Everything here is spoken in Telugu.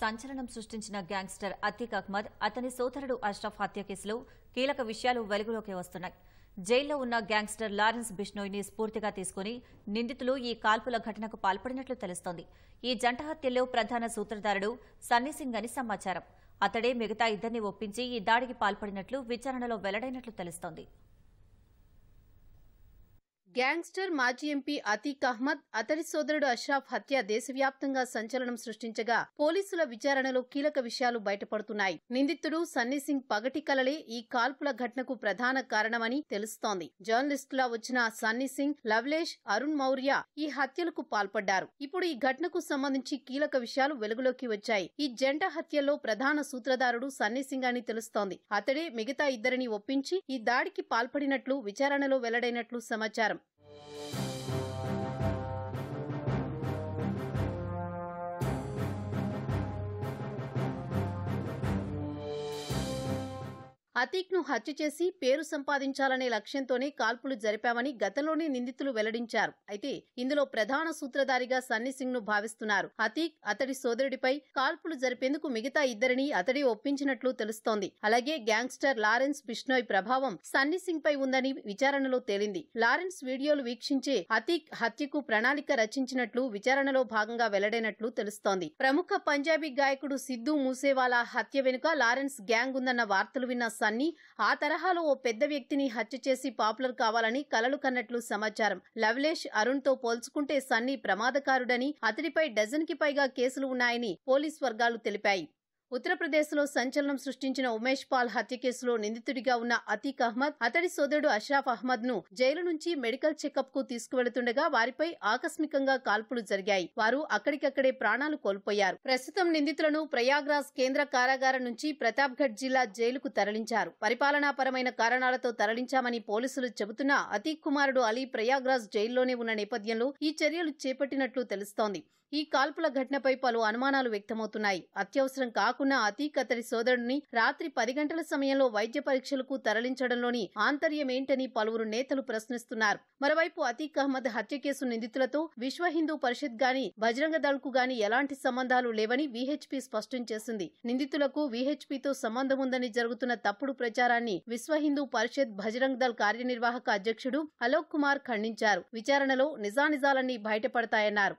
సంచలనం సృష్టించిన గ్యాంగ్స్టర్ అతీక్ అహ్మద్ అతని సోదరుడు అష్రఫ్ హత్య కేసులో కీలక విషయాలు వెలుగులోకి వస్తున్నాయి జైల్లో ఉన్న గ్యాంగ్స్టర్ లారెన్స్ బిష్నోయ్ని స్ఫూర్తిగా తీసుకుని నిందితులు ఈ కాల్పుల ఘటనకు పాల్పడినట్లు తెలుస్తోంది ఈ జంట హత్యల్లో ప్రధాన సూత్రధారుడు సన్నీసింగ్ అని సమాచారం అతడే మిగతా ఇద్దరిని ఒప్పించి ఈ దాడికి పాల్పడినట్లు విచారణలో వెల్లడైనట్లు తెలుస్తోంది గ్యాంగ్స్టర్ మాజీ ఎంపీ అతీక్ అహ్మద్ అతడి సోదరుడు అష్రాఫ్ హత్య దేశవ్యాప్తంగా సంచలనం సృష్టించగా పోలీసుల విచారణలో కీలక విషయాలు బయటపడుతున్నాయి నిందితుడు సన్నీ సింగ్ పగటి కలలే ఈ కాల్పుల ఘటనకు ప్రధాన కారణమని తెలుస్తోంది జర్నలిస్టులా వచ్చిన సన్నీ సింగ్ లవ్లేష్ అరుణ్ మౌర్య ఈ హత్యలకు పాల్పడ్డారు ఇప్పుడు ఈ ఘటనకు సంబంధించి కీలక విషయాలు వెలుగులోకి వచ్చాయి ఈ జంట హత్యలో ప్రధాన సూత్రధారుడు సన్నీ సింగ్ అని తెలుస్తోంది అతడే మిగతా ఇద్దరిని ఒప్పించి ఈ దాడికి పాల్పడినట్లు విచారణలో వెల్లడైనట్లు సమాచారం Thank you. అతీక్ను హత్య చేసి పేరు సంపాదించాలనే లక్ష్యంతోనే కాల్పులు జరిపామని గతంలోనే నిందితులు వెల్లడించారు అయితే ఇందులో ప్రధాన సూత్రధారిగా సన్నీ సింగ్ ను భావిస్తున్నారు అతీక్ అతడి సోదరుడిపై కాల్పులు జరిపేందుకు మిగతా ఇద్దరిని అతడి ఒప్పించినట్లు తెలుస్తోంది అలాగే గ్యాంగ్స్టర్ లారెన్స్ బిష్నోయ్ ప్రభావం సన్నీ సింగ్ పై ఉందని విచారణలో తేలింది లారెన్స్ వీడియోలు వీక్షించే అతీక్ హత్యకు ప్రణాళిక రచించినట్లు విచారణలో భాగంగా వెల్లడైనట్లు తెలుస్తోంది ప్రముఖ పంజాబీ గాయకుడు సిద్ధు మూసేవాలా హత్య వెనుక లారెన్స్ గ్యాంగ్ ఉందన్న వార్తలు విన్న ప్రభుత్వాన్ని ఆ తరహాలో ఓ పెద్ద వ్యక్తిని హత్య చేసి పాపులర్ కావాలని కలలు కన్నట్లు సమాచారం లవ్లేష్ అరుణ్ తో పోల్చుకుంటే సన్నీ ప్రమాదకారుడని అతడిపై డజన్ కి పైగా కేసులు ఉన్నాయని పోలీస్ వర్గాలు తెలిపాయి ఉత్తరప్రదేశ్లో సంచలనం సృష్టించిన ఉమేష్ పాల్ హత్య కేసులో నిందితుడిగా ఉన్న అతీక్ అహ్మద్ అతడి సోదరుడు అషాఫ్ అహ్మద్ ను జైలు నుంచి మెడికల్ చెకప్ కు తీసుకువెళుతుండగా వారిపై ఆకస్మికంగా కాల్పులు జరిగాయి వారు అక్కడికక్కడే ప్రాణాలు కోల్పోయారు ప్రస్తుతం నిందితులను ప్రయాగ్రాజ్ కేంద్ర కారాగారం నుంచి ప్రతాప్గఢ్ జిల్లా జైలుకు తరలించారు పరిపాలనాపరమైన కారణాలతో తరలించామని పోలీసులు చెబుతున్నా అతీక్ కుమారుడు అలీ ప్రయాగ్రాజ్ జైల్లోనే ఉన్న నేపథ్యంలో ఈ చర్యలు చేపట్టినట్లు తెలుస్తోంది ఈ కాల్పుల ఘటనపై పలు అనుమానాలు వ్యక్తమవుతున్నాయి అత్యవసరం కాకుండా అతీక్ అతడి సోదరుడిని రాత్రి పది గంటల సమయంలో వైద్య పరీక్షలకు తరలించడంలోని ఆంతర్యమేంటని పలువురు నేతలు ప్రశ్నిస్తున్నారు మరోవైపు అతీక్ అహ్మద్ హత్య కేసు నిందితులతో విశ్వ హిందూ పరిషత్ గాని బజరంగ కు గాని ఎలాంటి సంబంధాలు లేవని విహెచ్పి స్పష్టం చేసింది నిందితులకు విహెచ్పితో సంబంధం ఉందని జరుగుతున్న తప్పుడు ప్రచారాన్ని విశ్వ హిందూ పరిషత్ బజరంగ్ దళ్ కార్యనిర్వాహక అధ్యక్షుడు అలోక్ కుమార్ ఖండించారు విచారణలో నిజానిజాలన్నీ బయటపడతాయన్నారు